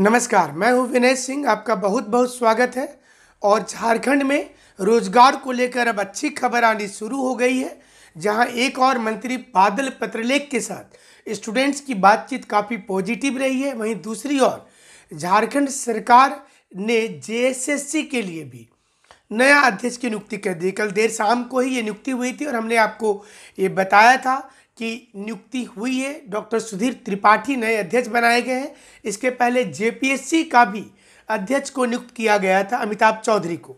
नमस्कार मैं हूं विनय सिंह आपका बहुत बहुत स्वागत है और झारखंड में रोजगार को लेकर अब अच्छी खबर आनी शुरू हो गई है जहां एक और मंत्री बादल पत्रलेख के साथ स्टूडेंट्स की बातचीत काफ़ी पॉजिटिव रही है वहीं दूसरी ओर झारखंड सरकार ने जेएसएससी के लिए भी नया अध्यक्ष की नियुक्ति कर दी कल देर शाम को ही ये नियुक्ति हुई थी और हमने आपको ये बताया था की नियुक्ति हुई है डॉक्टर सुधीर त्रिपाठी नए अध्यक्ष बनाए गए हैं इसके पहले जेपीएससी का भी अध्यक्ष को नियुक्त किया गया था अमिताभ चौधरी को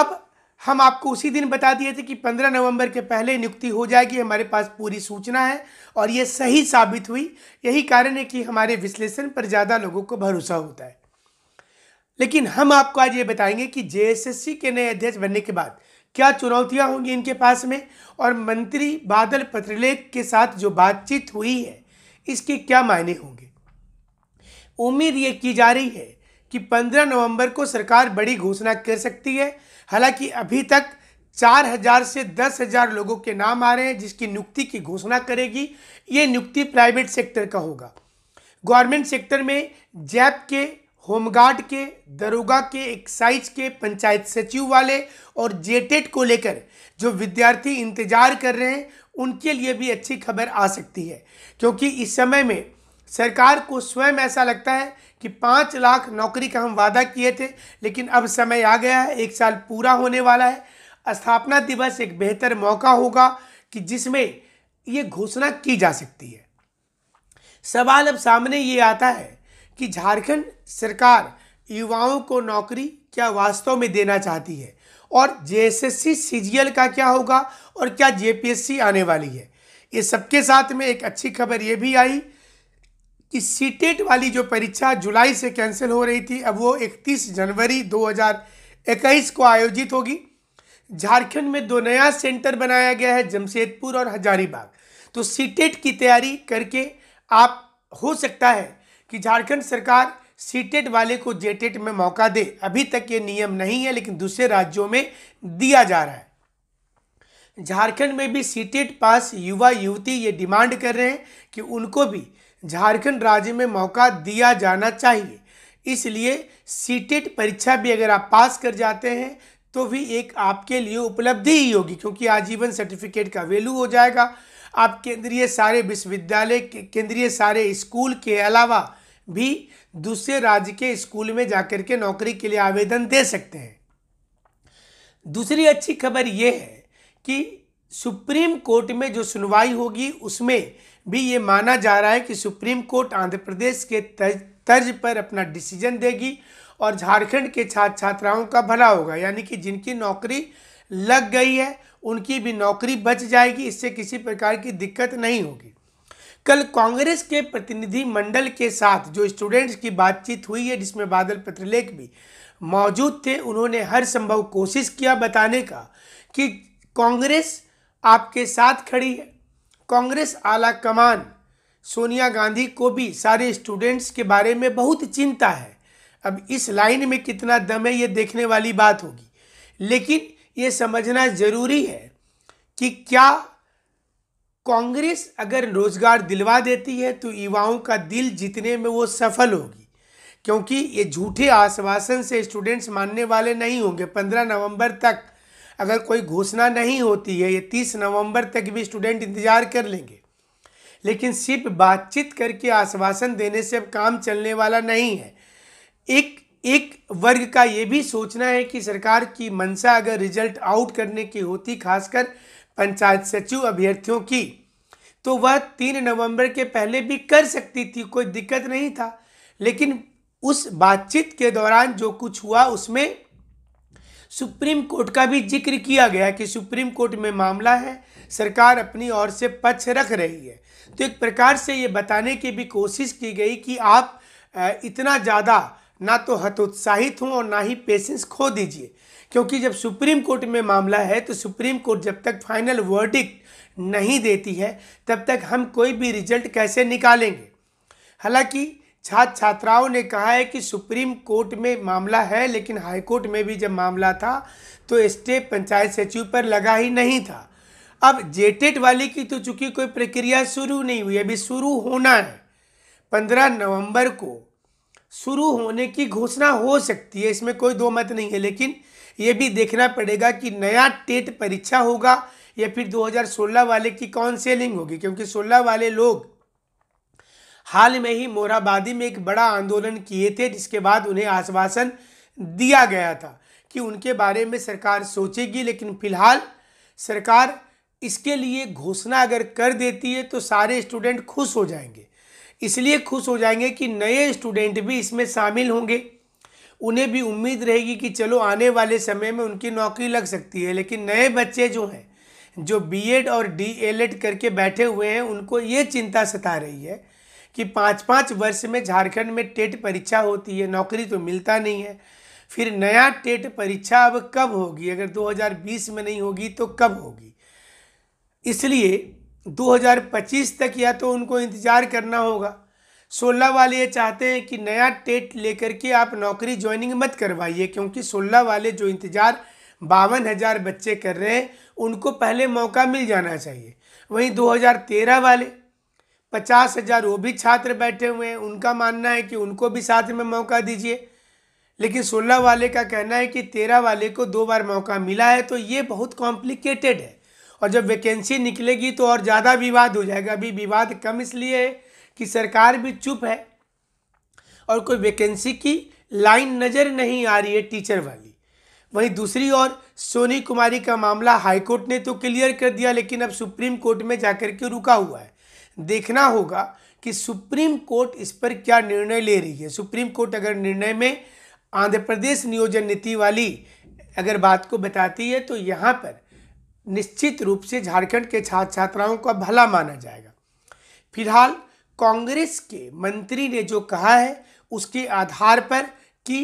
अब हम आपको उसी दिन बता दिए थे कि 15 नवंबर के पहले नियुक्ति हो जाएगी हमारे पास पूरी सूचना है और ये सही साबित हुई यही कारण है कि हमारे विश्लेषण पर ज़्यादा लोगों को भरोसा होता है लेकिन हम आपको आज ये बताएंगे कि जेएसएससी के नए अध्यक्ष बनने के बाद क्या चुनौतियां होंगी इनके पास में और मंत्री बादल पत्रलेख के साथ जो बातचीत हुई है इसके क्या मायने होंगे उम्मीद ये की जा रही है कि 15 नवंबर को सरकार बड़ी घोषणा कर सकती है हालांकि अभी तक 4000 से 10000 लोगों के नाम आ रहे हैं जिसकी नियुक्ति की घोषणा करेगी ये नियुक्ति प्राइवेट सेक्टर का होगा गवर्नमेंट सेक्टर में जैप के होमगार्ड के दरोगा के एक्साइज के पंचायत सचिव वाले और जेटेट को लेकर जो विद्यार्थी इंतजार कर रहे हैं उनके लिए भी अच्छी खबर आ सकती है क्योंकि इस समय में सरकार को स्वयं ऐसा लगता है कि पाँच लाख नौकरी का हम वादा किए थे लेकिन अब समय आ गया है एक साल पूरा होने वाला है स्थापना दिवस एक बेहतर मौका होगा कि जिसमें ये घोषणा की जा सकती है सवाल अब सामने ये आता है कि झारखंड सरकार युवाओं को नौकरी क्या वास्तव में देना चाहती है और जेएसएससी सीजीएल का क्या होगा और क्या जेपीएससी आने वाली है ये सबके साथ में एक अच्छी खबर ये भी आई कि सीटेट e वाली जो परीक्षा जुलाई से कैंसिल हो रही थी अब वो 31 जनवरी 2021 को आयोजित होगी झारखंड में दो नया सेंटर बनाया गया है जमशेदपुर और हजारीबाग तो सीटेट e की तैयारी करके आप हो सकता है कि झारखंड सरकार सीटेट वाले को जेटेट में मौका दे अभी तक ये नियम नहीं है लेकिन दूसरे राज्यों में दिया जा रहा है झारखंड में भी सीटेट पास युवा युवती ये डिमांड कर रहे हैं कि उनको भी झारखंड राज्य में मौका दिया जाना चाहिए इसलिए सीटेट परीक्षा भी अगर आप पास कर जाते हैं तो भी एक आपके लिए उपलब्धि ही होगी क्योंकि आजीवन सर्टिफिकेट का वैल्यू हो जाएगा आप केंद्रीय सारे विश्वविद्यालय केंद्रीय सारे स्कूल के अलावा भी दूसरे राज्य के स्कूल में जाकर के नौकरी के लिए आवेदन दे सकते हैं दूसरी अच्छी खबर ये है कि सुप्रीम कोर्ट में जो सुनवाई होगी उसमें भी ये माना जा रहा है कि सुप्रीम कोर्ट आंध्र प्रदेश के तर्ज, तर्ज पर अपना डिसीजन देगी और झारखंड के छात्र छात्राओं का भला होगा यानी कि जिनकी नौकरी लग गई है उनकी भी नौकरी बच जाएगी इससे किसी प्रकार की दिक्कत नहीं होगी कल कांग्रेस के प्रतिनिधि मंडल के साथ जो स्टूडेंट्स की बातचीत हुई है जिसमें बादल पत्रलेख भी मौजूद थे उन्होंने हर संभव कोशिश किया बताने का कि कांग्रेस आपके साथ खड़ी है कांग्रेस आला कमान सोनिया गांधी को भी सारे स्टूडेंट्स के बारे में बहुत चिंता है अब इस लाइन में कितना दम है ये देखने वाली बात होगी लेकिन ये समझना जरूरी है कि क्या कांग्रेस अगर रोजगार दिलवा देती है तो युवाओं का दिल जीतने में वो सफल होगी क्योंकि ये झूठे आश्वासन से स्टूडेंट्स मानने वाले नहीं होंगे पंद्रह नवंबर तक अगर कोई घोषणा नहीं होती है ये तीस नवंबर तक भी स्टूडेंट इंतज़ार कर लेंगे लेकिन सिर्फ बातचीत करके आश्वासन देने से अब काम चलने वाला नहीं है एक एक वर्ग का ये भी सोचना है कि सरकार की मंशा अगर रिजल्ट आउट करने की होती खासकर पंचायत सचिव अभ्यर्थियों की तो वह तीन नवंबर के पहले भी कर सकती थी कोई दिक्कत नहीं था लेकिन उस बातचीत के दौरान जो कुछ हुआ उसमें सुप्रीम कोर्ट का भी जिक्र किया गया कि सुप्रीम कोर्ट में मामला है सरकार अपनी ओर से पक्ष रख रही है तो एक प्रकार से ये बताने की भी कोशिश की गई कि आप इतना ज़्यादा ना तो हतोत्साहित हों और ना ही पेशेंस खो दीजिए क्योंकि जब सुप्रीम कोर्ट में मामला है तो सुप्रीम कोर्ट जब तक फाइनल वर्डिक्ट नहीं देती है तब तक हम कोई भी रिजल्ट कैसे निकालेंगे हालांकि छात्र छात्राओं ने कहा है कि सुप्रीम कोर्ट में मामला है लेकिन हाई कोर्ट में भी जब मामला था तो स्टे पंचायत सचिव पर लगा ही नहीं था अब जेटेट वाली की तो चूंकि कोई प्रक्रिया शुरू नहीं हुई अभी शुरू होना है पंद्रह नवंबर को शुरू होने की घोषणा हो सकती है इसमें कोई दो मत नहीं है लेकिन ये भी देखना पड़ेगा कि नया टेट परीक्षा होगा या फिर 2016 वाले की काउंसिलिंग होगी क्योंकि 16 वाले लोग हाल में ही मोराबादी में एक बड़ा आंदोलन किए थे जिसके बाद उन्हें आश्वासन दिया गया था कि उनके बारे में सरकार सोचेगी लेकिन फिलहाल सरकार इसके लिए घोषणा अगर कर देती है तो सारे स्टूडेंट खुश हो जाएंगे इसलिए खुश हो जाएंगे कि नए स्टूडेंट भी इसमें शामिल होंगे उन्हें भी उम्मीद रहेगी कि चलो आने वाले समय में उनकी नौकरी लग सकती है लेकिन नए बच्चे जो हैं जो बीएड और डीएलएड करके बैठे हुए हैं उनको ये चिंता सता रही है कि पाँच पाँच वर्ष में झारखंड में टेट परीक्षा होती है नौकरी तो मिलता नहीं है फिर नया टेट परीक्षा अब कब होगी अगर 2020 में नहीं होगी तो कब होगी इसलिए 2025 तक या तो उनको इंतज़ार करना होगा सोलह वाले ये चाहते हैं कि नया टेट लेकर के आप नौकरी ज्वाइनिंग मत करवाइए क्योंकि सोलह वाले जो इंतज़ार बावन हज़ार बच्चे कर रहे हैं उनको पहले मौका मिल जाना चाहिए वहीं 2013 वाले पचास हज़ार वो भी छात्र बैठे हुए हैं उनका मानना है कि उनको भी साथ में मौका दीजिए लेकिन सोलह वाले का कहना है कि तेरह वाले को दो बार मौका मिला है तो ये बहुत कॉम्प्लिकेटेड है और जब वैकेंसी निकलेगी तो और ज़्यादा विवाद हो जाएगा अभी विवाद कम इसलिए है कि सरकार भी चुप है और कोई वैकेंसी की लाइन नज़र नहीं आ रही है टीचर वाली वहीं दूसरी ओर सोनी कुमारी का मामला हाईकोर्ट ने तो क्लियर कर दिया लेकिन अब सुप्रीम कोर्ट में जाकर के रुका हुआ है देखना होगा कि सुप्रीम कोर्ट इस पर क्या निर्णय ले रही है सुप्रीम कोर्ट अगर निर्णय में आंध्र प्रदेश नियोजन नीति वाली अगर बात को बताती है तो यहाँ पर निश्चित रूप से झारखंड के छात्र छात्राओं का भला माना जाएगा फिलहाल कांग्रेस के मंत्री ने जो कहा है उसके आधार पर कि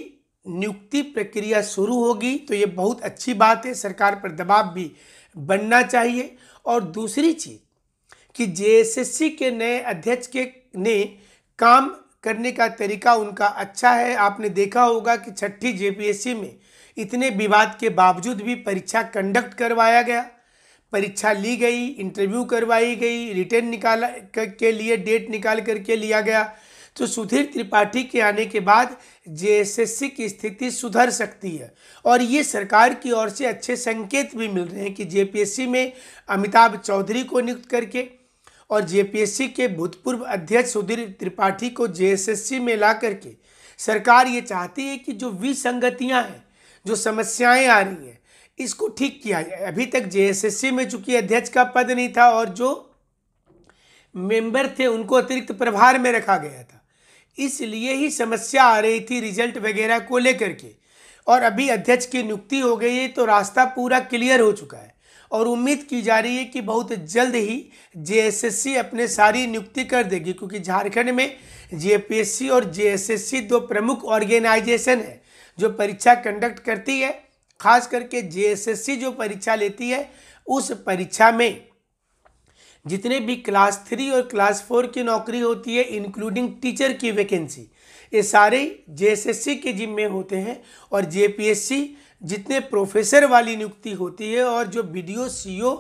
नियुक्ति प्रक्रिया शुरू होगी तो ये बहुत अच्छी बात है सरकार पर दबाव भी बनना चाहिए और दूसरी चीज़ कि जे के नए अध्यक्ष के ने काम करने का तरीका उनका अच्छा है आपने देखा होगा कि छठी जे में इतने विवाद के बावजूद भी परीक्षा कंडक्ट करवाया गया परीक्षा ली गई इंटरव्यू करवाई गई रिटर्न निकाला के लिए डेट निकाल करके लिया गया तो सुधीर त्रिपाठी के आने के बाद जे की स्थिति सुधर सकती है और ये सरकार की ओर से अच्छे संकेत भी मिल रहे हैं कि जे में अमिताभ चौधरी को नियुक्त करके और जे के भूतपूर्व अध्यक्ष सुधीर त्रिपाठी को जे में ला करके सरकार ये चाहती है कि जो विसंगतियाँ हैं जो समस्याएं आ रही हैं इसको ठीक किया जाए अभी तक जेएसएससी में चूंकि अध्यक्ष का पद नहीं था और जो मेंबर थे उनको अतिरिक्त प्रभार में रखा गया था इसलिए ही समस्या आ रही थी रिजल्ट वगैरह को लेकर के और अभी अध्यक्ष की नियुक्ति हो गई है तो रास्ता पूरा क्लियर हो चुका है और उम्मीद की जा रही है कि बहुत जल्द ही जे अपने सारी नियुक्ति कर देगी क्योंकि झारखंड में जे और जे दो प्रमुख ऑर्गेनाइजेशन है जो परीक्षा कंडक्ट करती है खास करके जेएसएससी जो परीक्षा लेती है उस परीक्षा में जितने भी क्लास थ्री और क्लास फोर की नौकरी होती है इंक्लूडिंग टीचर की वैकेंसी ये सारे जेएसएससी के जिम्मे होते हैं और जेपीएससी जितने प्रोफेसर वाली नियुक्ति होती है और जो B CO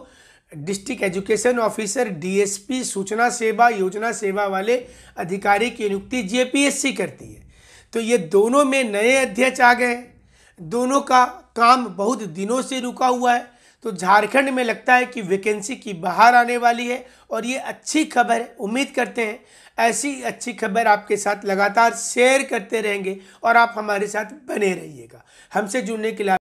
district education officer DSP सूचना सेवा योजना सेवा वाले अधिकारी की नियुक्ति जेपीएससी करती है तो ये दोनों में नए अध्यक्ष आ गए दोनों का काम बहुत दिनों से रुका हुआ है तो झारखंड में लगता है कि वैकेंसी की बाहर आने वाली है और ये अच्छी खबर है उम्मीद करते हैं ऐसी अच्छी खबर आपके साथ लगातार शेयर करते रहेंगे और आप हमारे साथ बने रहिएगा हमसे जुड़ने के लिए